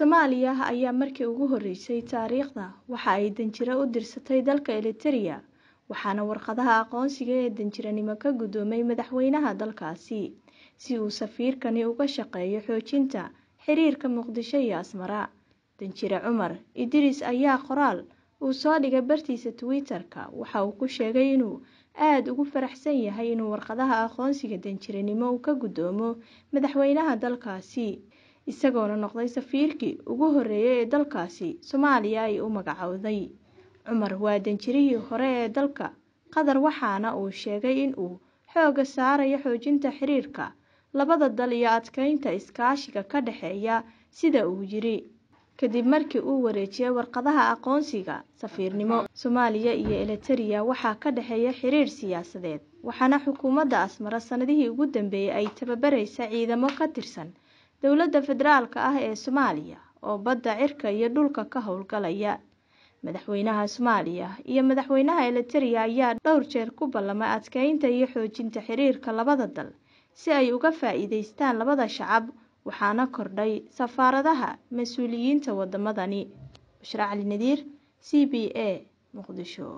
Soomaaliya ayaa markii ugu horreysay taariikhda waxa ay danjiro u dirsatay dalka Eritrea waxaana warqadaha aqoonsiga ee danjiranimo ka gudoomay madaxweynaha dalkaasi si uu safiirkani uga shaqeeyo xoojinta xiriirka Muqdisho iyo Asmara. Danjire Cumar Idriis ayaa qoraal uu soo dhigay bartiisa Twitter-ka waxa uu ku sheegay inuu aad ugu faraxsan yahay inuu warqadaha aqoonsiga danjiranimo uu ka gudoomo madaxweynaha dalkaasi isagoona noqday safiirkii ugu horeeyey ee dalkaasi soomaaliya ay u magacowday cumar waa danjirihii hore ee dalka qatar waxaana uu sheegay in uu xooga saarayo xoojinta xiriirka labada dal iyo adkeynta iskaashiga ka dhexeeya sida uu yiri kadib markii uu wareejiyay warqadaha aqoonsiga safiirnimo soomaaliya iyo eliteriya waxaa ka dhexeeya xiriir siyaasadeed waxaana xukuumadda asmara sanadihii ugu dambeeyey ay tababaraysa ciidamo ka tirsan dowladda federaalka ah ee soomaaliya oo badda cirka iyo dhulka ka howlgalaya madaxweynaha soomaaliya iyo madaxweynaha eliteria ayaa dhowr jeer ku ballamay adkeynta iyo xoojinta xiriirka labada dal si ay uga faa-iideystaan labada shacab waxaana kordhay safaaradaha mas-uuliyiinta wadamadani bushra c b a muqdisho